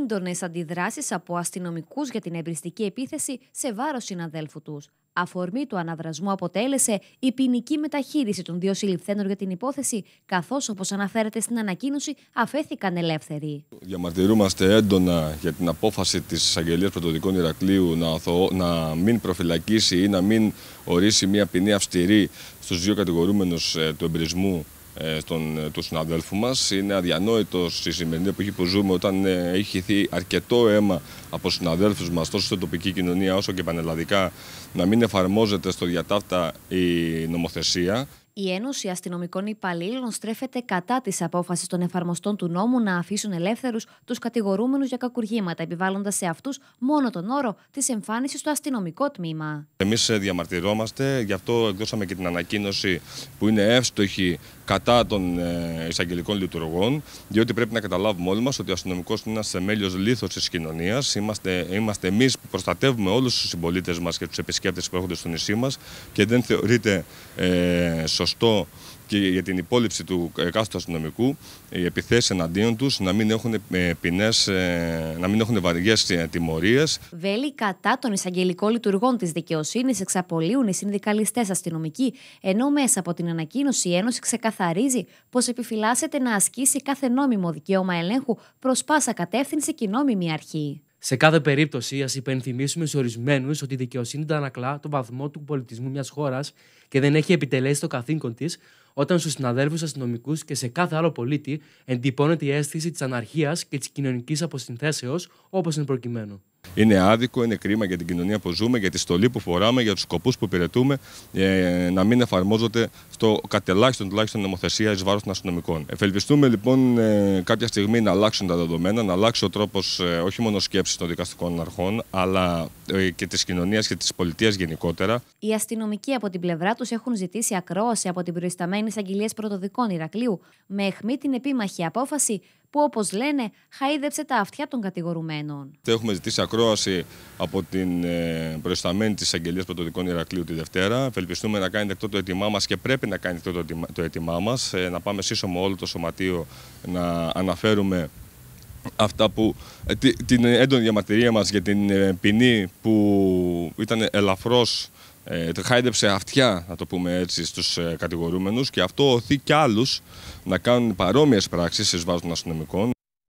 έντονες αντιδράσεις από αστυνομικούς για την εμπριστική επίθεση σε βάρος συναδέλφου τους. Αφορμή του αναδρασμού αποτέλεσε η ποινική μεταχείριση των δύο συλληφθέντων για την υπόθεση, καθώς, όπως αναφέρεται στην ανακοίνωση, αφέθηκαν ελεύθεροι. Διαμαρτυρούμαστε έντονα για την απόφαση της Αγγελία Πρωτοδικών Ηρακλείου να, να μην προφυλακίσει ή να μην ορίσει μια ποινή αυστηρή στους δύο κατηγορούμενους ε, του εμπρισμού ε, στον, ε, του συναδέλφου μας. Είναι αδιανόητος στη σημερινή εποχή που ζούμε, όταν ε, έχει χυθεί αρκετό αίμα από συναδέλφους μας, τόσο στην τοπική κοινωνία όσο και πανελλαδικά, να μην εφαρμόζεται στο διατάφτα η νομοθεσία. Η Ένωση Αστυνομικών Υπαλλήλων στρέφεται κατά της απόφασης των εφαρμοστών του νόμου να αφήσουν ελεύθερους τους κατηγορούμενους για κακουργήματα, επιβάλλοντας σε αυτούς μόνο τον όρο της εμφάνισης στο αστυνομικό τμήμα. Εμείς διαμαρτυρόμαστε, γι' αυτό εκδώσαμε και την ανακοίνωση που είναι εύστοχη κατά των ε, εισαγγελικών λειτουργών, διότι πρέπει να καταλάβουμε όλοι μας ότι ο αστυνομικός είναι ένας θεμέλιος λίθος της κοινωνίας. Είμαστε, είμαστε εμείς που προστατεύουμε όλους τους συμπολίτες μας και τους επισκέπτες που έρχονται στο νησί μας και δεν θεωρείται ε, σωστό και για την υπόλοιψη του εκάστοτε αστυνομικού οι επιθέσεις εναντίον τους να μην έχουν ε, ποινές, ε, να μην έχουν βαριές ε, τιμωρίες. Βέλη κατά των εισαγγελικών λειτουργών της δικαιοσύνης εξαπολύουν οι συνδικαλιστές αστυνομικοί, ενώ μέσα από την ανακοίνωση η Ένωση ξεκαθαρίζει πως επιφυλάσσεται να ασκήσει κάθε νόμιμο δικαίωμα ελέγχου προς πάσα κατεύθυνση και νόμιμη αρχή. Σε κάθε περίπτωση, ας υπενθυμίσουμε σε ορισμένους ότι η δικαιοσύνη ανακλά τον βαθμό του πολιτισμού μιας χώρας και δεν έχει επιτελέσει το καθήκον της, όταν στους συναδέλφους αστυνομικούς και σε κάθε άλλο πολίτη εντυπώνεται η αίσθηση της αναρχίας και της κοινωνικής αποσυνθέσεω, όπως είναι προκειμένου. Είναι άδικο, είναι κρίμα για την κοινωνία που ζούμε, για τη στολή που φοράμε, για τους σκοπούς που υπηρετούμε, ε, να μην εφαρμόζονται στο κατελάχιστον τουλάχιστον νομοθεσία εις βάρος των αστυνομικών. Ευελπιστούμε λοιπόν ε, κάποια στιγμή να αλλάξουν τα δεδομένα, να αλλάξει ο τρόπος ε, όχι μόνο σκέψης των δικαστικών αρχών, αλλά ε, και της κοινωνίας και της πολιτείας γενικότερα. Οι αστυνομικοί από την πλευρά τους τους έχουν ζητήσει ακρόαση από την προϊσταμένη εισαγγελία πρωτοδικών Ηρακλείου, με αιχμή την επίμαχη απόφαση που, όπως λένε, χαίδεψε τα αυτιά των κατηγορουμένων. Έχουμε ζητήσει ακρόαση από την ε, προϊσταμένη της εισαγγελία πρωτοδικών Ηρακλείου τη Δευτέρα. Ευελπιστούμε να κάνει δεκτό το αίτημά μας και πρέπει να κάνει δεκτό το αίτημά μας. Ε, να πάμε σύσσωμο όλο το σωματείο να αναφέρουμε αυτά που, ε, την έντονη διαμαρτυρία μας για την ποινή που ήταν ελαφρώς ε, χάιδεψε αυτιά, να το πούμε έτσι, στους ε, κατηγορούμενους και αυτό οθεί και άλλους να κάνουν παρόμοιες πράξεις ει βάρο των αστυνομικών.